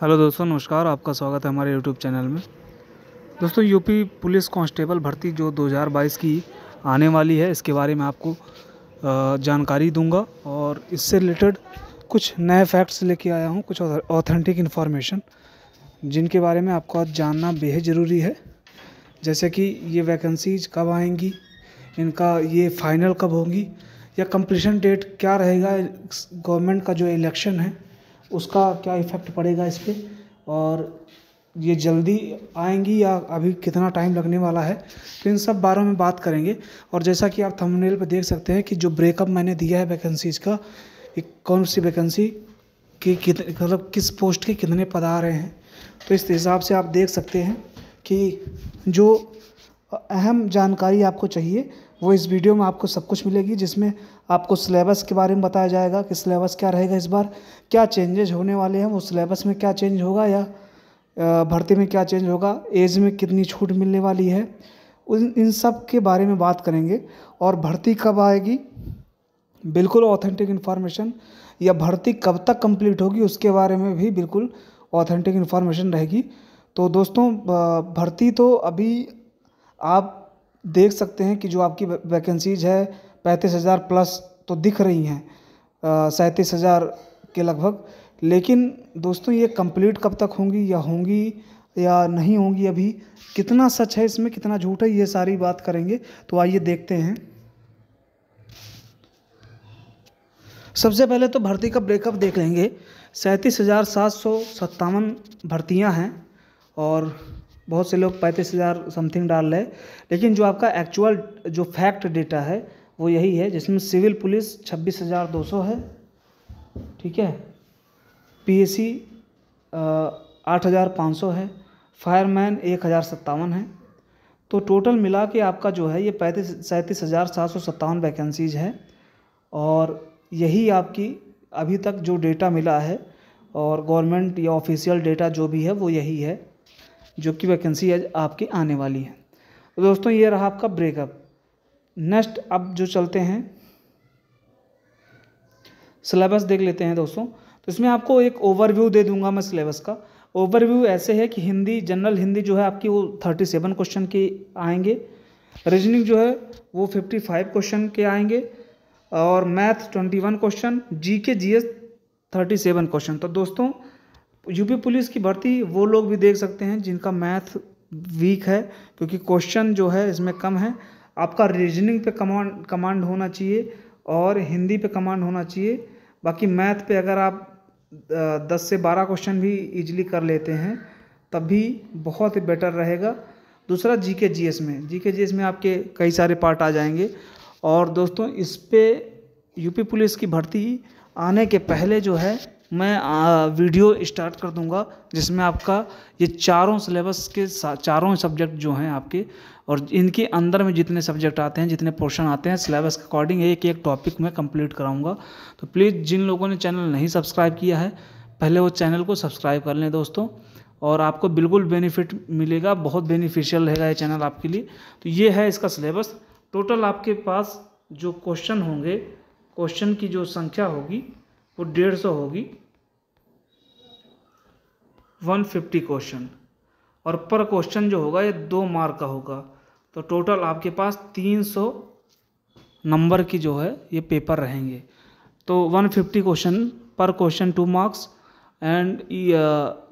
hello दोस्तों नमस्कार आपका स्वागत है हमारे यूट्यूब चैनल में दोस्तों यूपी पुलिस कांस्टेबल भर्ती जो 2022 की आने वाली है इसके बारे में आपको जानकारी दूंगा और इससे रिलेटेड कुछ नए फैक्ट्स लेके आया हूं कुछ ऑथेंटिक इन्फॉर्मेशन जिनके बारे में आपको आज जानना बेहद ज़रूरी है जैसे कि ये वैकेंसीज कब आएंगी इनका ये फाइनल कब होंगी या कंप्लीसन डेट क्या रहेगा गवर्नमेंट का जो इलेक्शन है उसका क्या इफ़ेक्ट पड़ेगा इस पर और ये जल्दी आएंगी या अभी कितना टाइम लगने वाला है तो इन सब बारों में बात करेंगे और जैसा कि आप थंबनेल पर देख सकते हैं कि जो ब्रेकअप मैंने दिया है वैकेंसीज़ का एक कौन सी वैकेंसी कि मतलब किस पोस्ट के कितने पद आ रहे हैं तो इस हिसाब से आप देख सकते हैं कि जो अहम जानकारी आपको चाहिए वो इस वीडियो में आपको सब कुछ मिलेगी जिसमें आपको सिलेबस के बारे में बताया जाएगा कि सिलेबस क्या रहेगा इस बार क्या चेंजेज होने वाले हैं वो सिलेबस में क्या चेंज होगा या भर्ती में क्या चेंज होगा एज में कितनी छूट मिलने वाली है उन इन सब के बारे में बात करेंगे और भर्ती कब आएगी बिल्कुल ऑथेंटिक इन्फॉर्मेशन या भर्ती कब तक कंप्लीट होगी उसके बारे में भी बिल्कुल ऑथेंटिक इन्फॉर्मेशन रहेगी तो दोस्तों भर्ती तो अभी आप देख सकते हैं कि जो आपकी वैकेंसीज है पैंतीस हज़ार प्लस तो दिख रही हैं सैंतीस हज़ार के लगभग लेकिन दोस्तों ये कंप्लीट कब तक होंगी या होंगी या नहीं होंगी अभी कितना सच है इसमें कितना झूठ है ये सारी बात करेंगे तो आइए देखते हैं सबसे पहले तो भर्ती का ब्रेकअप देख लेंगे सैंतीस हज़ार सात सौ सत्तावन भर्तियाँ हैं और बहुत से लोग पैंतीस हज़ार समथिंग डाल रहे लेकिन जो आपका एक्चुअल जो फैक्ट डेटा है वो यही है जिसमें सिविल पुलिस छब्बीस हज़ार दो सौ है ठीक है पी एस सी आठ हज़ार पाँच सौ है फायरमैन एक हज़ार सत्तावन है तो टोटल मिला के आपका जो है ये पैंतीस सैंतीस हज़ार सात सौ सत्तावन वैकेंसीज है और यही आपकी अभी तक जो डेटा मिला है और गवर्नमेंट या ऑफिशियल डेटा जो भी है वो यही है जो कि वैकेंसी आज आपकी आने वाली है तो दोस्तों ये रहा आपका ब्रेकअप नेक्स्ट अब जो चलते हैं सिलेबस देख लेते हैं दोस्तों तो इसमें आपको एक ओवरव्यू दे दूंगा मैं सिलेबस का ओवरव्यू ऐसे है कि हिंदी जनरल हिंदी जो है आपकी वो थर्टी सेवन क्वेश्चन के आएंगे रीजनिंग जो है वो फिफ्टी फाइव क्वेश्चन के आएंगे और math twenty one question G K G S thirty seven question तो दोस्तों यूपी पुलिस की भर्ती वो लोग भी देख सकते हैं जिनका मैथ वीक है क्योंकि क्वेश्चन जो है इसमें कम है आपका रीजनिंग पे कमांड कमांड होना चाहिए और हिंदी पे कमांड होना चाहिए बाकी मैथ पे अगर आप दस से बारह क्वेश्चन भी इजीली कर लेते हैं तब भी बहुत बेटर रहेगा दूसरा जी के जी एस में जी के जी एस में आपके कई सारे पार्ट आ जाएंगे और दोस्तों इस पर यूपी पुलिस की भर्ती आने के पहले जो है मैं वीडियो स्टार्ट कर दूंगा जिसमें आपका ये चारों सिलेबस के चारों सब्जेक्ट जो हैं आपके और इनके अंदर में जितने सब्जेक्ट आते हैं जितने पोर्शन आते हैं सिलेबस के अकॉर्डिंग एक एक टॉपिक मैं कंप्लीट कराऊंगा तो प्लीज़ जिन लोगों ने चैनल नहीं सब्सक्राइब किया है पहले वो चैनल को सब्सक्राइब कर लें दोस्तों और आपको बिल्कुल बेनिफिट मिलेगा बहुत बेनिफिशियल रहेगा ये चैनल आपके लिए तो ये है इसका सिलेबस टोटल आपके पास जो क्वेश्चन होंगे क्वेश्चन की जो संख्या होगी वो डेढ़ सौ होगी वन फिफ्टी क्वेश्चन और पर क्वेश्चन जो होगा ये दो मार्क का होगा तो टोटल आपके पास तीन सौ नंबर की जो है ये पेपर रहेंगे तो वन फिफ्टी क्वेश्चन पर question two marks and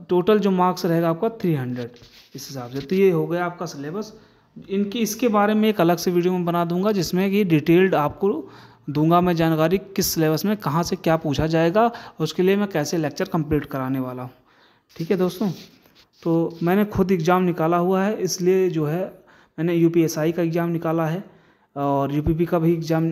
total जो मार्क्स रहेगा आपका थ्री हंड्रेड इस हिसाब से तो ये हो गया आपका सिलेबस इनकी इसके बारे में एक अलग से वीडियो में बना दूंगा जिसमें कि डिटेल्ड आपको दूंगा मैं जानकारी किस सिलेबस में कहाँ से क्या पूछा जाएगा उसके लिए मैं कैसे लेक्चर कंप्लीट कराने वाला हूँ ठीक है दोस्तों तो मैंने खुद एग्ज़ाम निकाला हुआ है इसलिए जो है मैंने यू का एग्ज़ाम निकाला है और यू का भी एग्ज़ाम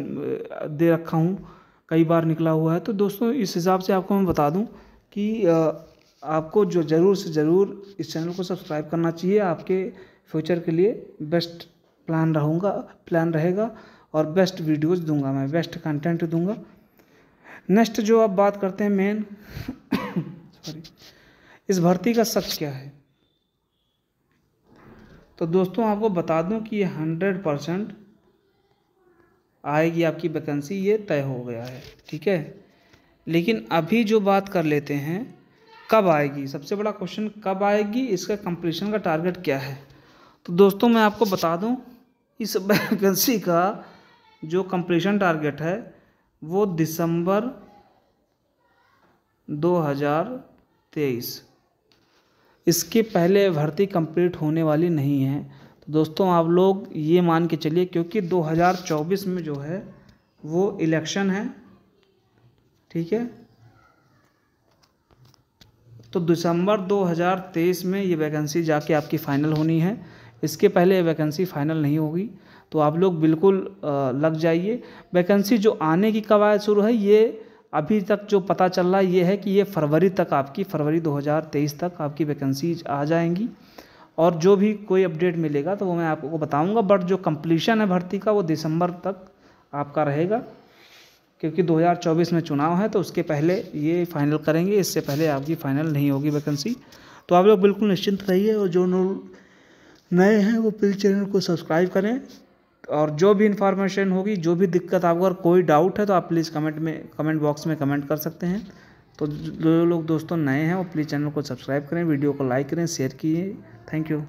दे रखा हूँ कई बार निकला हुआ है तो दोस्तों इस हिसाब से आपको मैं बता दूँ कि आपको जो ज़रूर से ज़रूर इस चैनल को सब्सक्राइब करना चाहिए आपके फ्यूचर के लिए बेस्ट प्लान रहूँगा प्लान रहेगा और बेस्ट वीडियोस दूंगा मैं बेस्ट कंटेंट दूंगा नेक्स्ट जो अब बात करते हैं मेन सॉरी इस भर्ती का सच क्या है तो दोस्तों आपको बता दूं कि ये हंड्रेड परसेंट आएगी आपकी वैकेंसी ये तय हो गया है ठीक है लेकिन अभी जो बात कर लेते हैं कब आएगी सबसे बड़ा क्वेश्चन कब आएगी इसका कंप्लीशन का टारगेट क्या है तो दोस्तों मैं आपको बता दूं इस वैकेंसी का जो कंप्लीशन टारगेट है वो दिसंबर 2023 इसके पहले भर्ती कंप्लीट होने वाली नहीं है तो दोस्तों आप लोग ये मान के चलिए क्योंकि 2024 में जो है वो इलेक्शन है ठीक है तो दिसंबर 2023 में ये वैकेंसी जाके आपकी फ़ाइनल होनी है इसके पहले ये वैकेंसी फ़ाइनल नहीं होगी तो आप लोग बिल्कुल लग जाइए वैकेंसी जो आने की कवायद शुरू है ये अभी तक जो पता चल रहा है ये है कि ये फरवरी तक आपकी फरवरी 2023 तक आपकी वैकेंसीज आ जाएंगी और जो भी कोई अपडेट मिलेगा तो वो मैं आपको बताऊंगा बट जो कंप्लीशन है भर्ती का वो दिसंबर तक आपका रहेगा क्योंकि 2024 में चुनाव है तो उसके पहले ये फाइनल करेंगे इससे पहले आपकी फाइनल नहीं होगी वैकेंसी तो आप लोग बिल्कुल निश्चिंत रहिए और जो नए हैं वो प्लीज़ चैनल को सब्सक्राइब करें और जो भी इन्फॉर्मेशन होगी जो भी दिक्कत आपको अगर कोई डाउट है तो आप प्लीज़ कमेंट में कमेंट बॉक्स में कमेंट कर सकते हैं तो जो लोग दोस्तों नए हैं वो प्लीज़ चैनल को सब्सक्राइब करें वीडियो को लाइक करें शेयर कीजिए थैंक यू